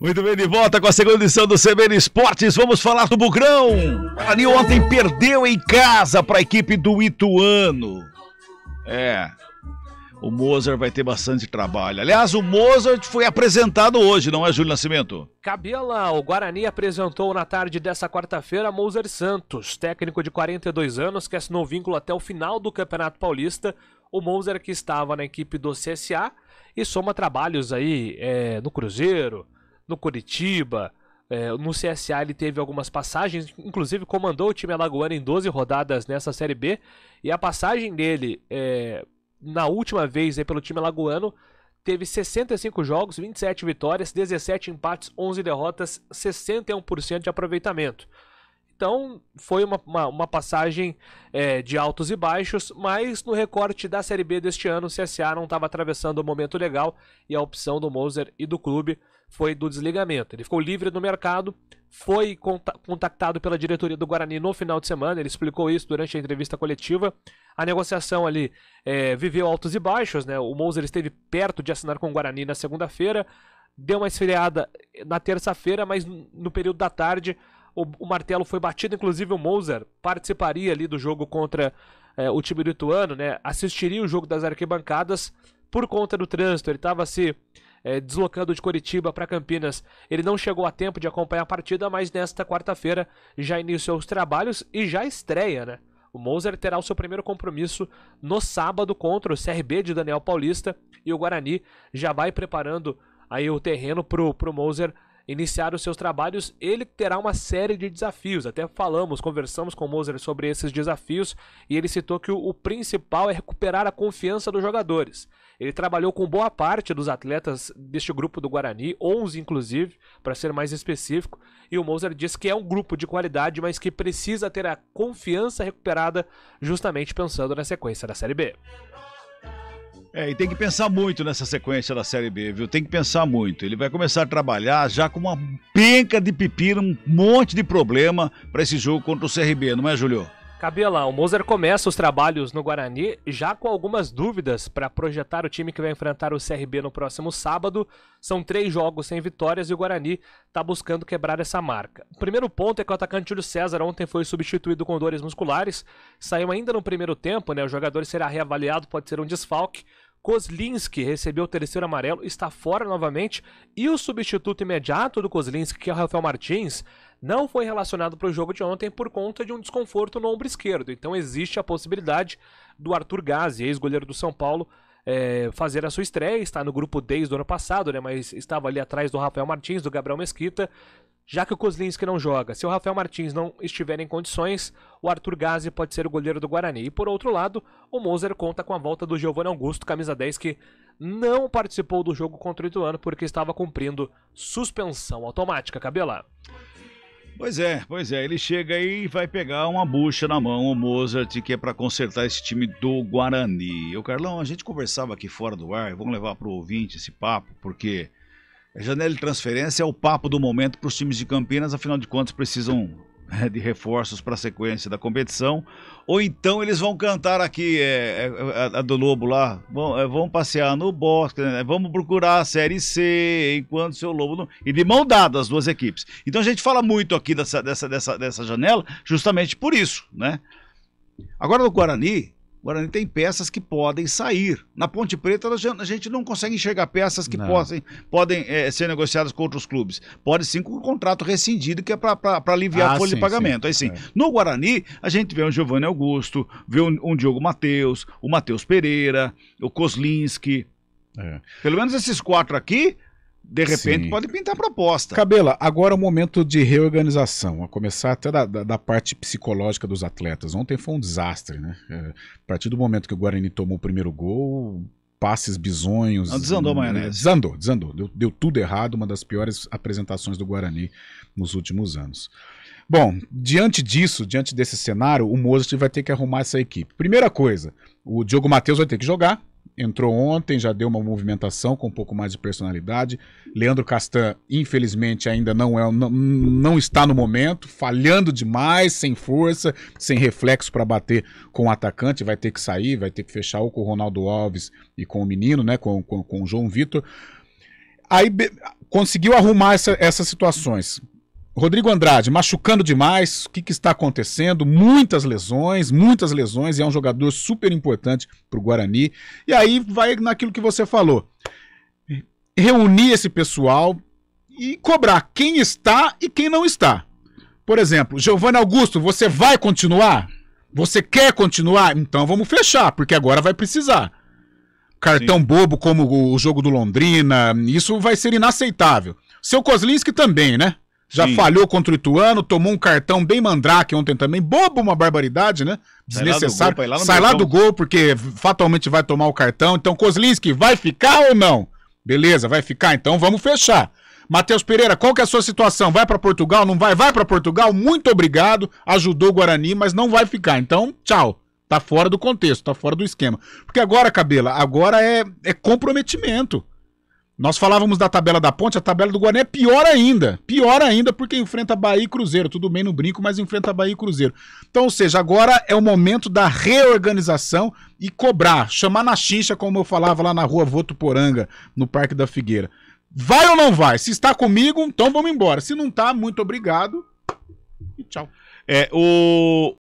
Muito bem, de volta com a segunda edição do CBN Esportes. Vamos falar do Bugrão. Ali ontem perdeu em casa para a equipe do Ituano. É. O Mozart vai ter bastante trabalho. Aliás, o Mozart foi apresentado hoje, não é, Júlio Nascimento? Cabela, o Guarani apresentou na tarde dessa quarta-feira Mozart Santos, técnico de 42 anos que assinou vínculo até o final do Campeonato Paulista. O Mozart que estava na equipe do CSA e soma trabalhos aí é, no Cruzeiro, no Curitiba, é, no CSA ele teve algumas passagens, inclusive comandou o time alagoano em 12 rodadas nessa Série B. E a passagem dele é, na última vez é, pelo time alagoano teve 65 jogos, 27 vitórias, 17 empates, 11 derrotas, 61% de aproveitamento. Então foi uma, uma, uma passagem é, de altos e baixos, mas no recorte da Série B deste ano, o CSA não estava atravessando o um momento legal e a opção do Moser e do clube foi do desligamento. Ele ficou livre no mercado, foi contactado pela diretoria do Guarani no final de semana, ele explicou isso durante a entrevista coletiva. A negociação ali é, viveu altos e baixos, né? O Moser esteve perto de assinar com o Guarani na segunda-feira, deu uma esfriada eh, na terça-feira, mas no período da tarde o, o martelo foi batido, inclusive o Moser participaria ali do jogo contra é, o time lituano, né? Assistiria o jogo das arquibancadas por conta do trânsito. Ele estava se é, deslocando de Curitiba para Campinas. Ele não chegou a tempo de acompanhar a partida, mas nesta quarta-feira já iniciou os trabalhos e já estreia, né? O Moser terá o seu primeiro compromisso no sábado contra o CRB de Daniel Paulista e o Guarani já vai preparando aí o terreno pro, pro Moser iniciar os seus trabalhos, ele terá uma série de desafios. Até falamos, conversamos com Moser sobre esses desafios e ele citou que o, o principal é recuperar a confiança dos jogadores. Ele trabalhou com boa parte dos atletas deste grupo do Guarani, 11 inclusive, para ser mais específico, e o Moser disse que é um grupo de qualidade, mas que precisa ter a confiança recuperada, justamente pensando na sequência da Série B. É, e tem que pensar muito nessa sequência da Série B, viu? Tem que pensar muito. Ele vai começar a trabalhar já com uma penca de pepino, um monte de problema para esse jogo contra o CRB, não é, Julio? Cabelão, o Moser começa os trabalhos no Guarani já com algumas dúvidas para projetar o time que vai enfrentar o CRB no próximo sábado. São três jogos sem vitórias e o Guarani está buscando quebrar essa marca. O primeiro ponto é que o atacante Júlio César ontem foi substituído com dores musculares, saiu ainda no primeiro tempo, né? O jogador será reavaliado, pode ser um desfalque. Kozlinski recebeu o terceiro amarelo, está fora novamente. E o substituto imediato do Kozlinski, que é o Rafael Martins, não foi relacionado para o jogo de ontem por conta de um desconforto no ombro esquerdo. Então existe a possibilidade do Arthur Gazi, ex-goleiro do São Paulo, é, fazer a sua estreia. Está no grupo desde o ano passado, né, mas estava ali atrás do Rafael Martins, do Gabriel Mesquita já que o Kozlinski não joga, se o Rafael Martins não estiver em condições, o Arthur Gazi pode ser o goleiro do Guarani. E por outro lado, o Moser conta com a volta do Giovanni Augusto, camisa 10, que não participou do jogo contra o Ituano porque estava cumprindo suspensão automática, Cabela. Pois é, pois é, ele chega aí e vai pegar uma bucha na mão, o Mozart, que é para consertar esse time do Guarani. O Carlão, a gente conversava aqui fora do ar, vamos levar para o ouvinte esse papo, porque Janela de transferência é o papo do momento para os times de Campinas, afinal de contas precisam né, de reforços para a sequência da competição. Ou então eles vão cantar aqui é, é, a, do Lobo lá, vão, é, vão passear no bosque, né? vamos procurar a Série C, enquanto seu Lobo não... E de mão dada as duas equipes. Então a gente fala muito aqui dessa, dessa, dessa, dessa janela justamente por isso, né? Agora no Guarani, o Guarani tem peças que podem sair. Na Ponte Preta, a gente não consegue enxergar peças que não. possam, podem é, ser negociadas com outros clubes. Pode sim com o um contrato rescindido, que é para aliviar ah, a folha sim, de pagamento. Sim. Aí sim. É. No Guarani, a gente vê um Giovanni Augusto, vê um, um Diogo Matheus, o Matheus Pereira, o Koslinski. É. Pelo menos esses quatro aqui, de repente Sim. pode pintar proposta. Cabela, agora é o momento de reorganização, a começar até da, da, da parte psicológica dos atletas. Ontem foi um desastre, né? É, a partir do momento que o Guarani tomou o primeiro gol, passes bizonhos. Não, desandou a maionese. Eh, desandou, desandou. Deu, deu, tudo errado, uma das piores apresentações do Guarani nos últimos anos. Bom, diante disso, diante desse cenário, o Mozart vai ter que arrumar essa equipe. Primeira coisa, o Diogo Matheus vai ter que jogar, entrou ontem, já deu uma movimentação com um pouco mais de personalidade. Leandro Castan, infelizmente, ainda não, é, não, não está no momento, falhando demais, sem força, sem reflexo para bater com o atacante. Vai ter que sair, vai ter que fechar ou com o Ronaldo Alves e com o menino, né? Com, com, com o João Vitor. Aí conseguiu arrumar essa, essas situações. Rodrigo Andrade, machucando demais, o que, que, está acontecendo? Muitas lesões, muitas lesões, e é um jogador super importante para o Guarani. E aí vai naquilo que você falou. Reunir esse pessoal e cobrar quem está e quem não está. Por exemplo, Giovanni Augusto, você vai continuar? Você quer continuar? Então vamos fechar, porque agora vai precisar. Cartão Sim. bobo como o jogo do Londrina, isso vai ser inaceitável. Seu Kozlinski também, né? Já Sim. falhou contra o Ituano, tomou um cartão bem mandrake ontem também. Bobo, uma barbaridade, né? Desnecessário. Sai lá do gol, lá, lá do gol porque fatalmente vai tomar o cartão. Então, Kozlinski, vai ficar ou não? Beleza, vai ficar, então vamos fechar. Matheus Pereira, qual que é a sua situação? Vai para Portugal? Não vai? Vai para Portugal? Muito obrigado. Ajudou o Guarani, mas não vai ficar. Então, tchau. Tá fora do contexto, tá fora do esquema. Porque agora, Cabela, agora é, é comprometimento. Nós falávamos da tabela da ponte, a tabela do Guarani é pior ainda. Pior ainda porque enfrenta Bahia e Cruzeiro. Tudo bem no brinco, mas enfrenta Bahia e Cruzeiro. Então, ou seja, agora é o momento da reorganização e cobrar. Chamar na chincha, como eu falava lá na rua Votuporanga, no Parque da Figueira. Vai ou não vai? Se está comigo, então vamos embora. Se não está, muito obrigado e tchau. É, o,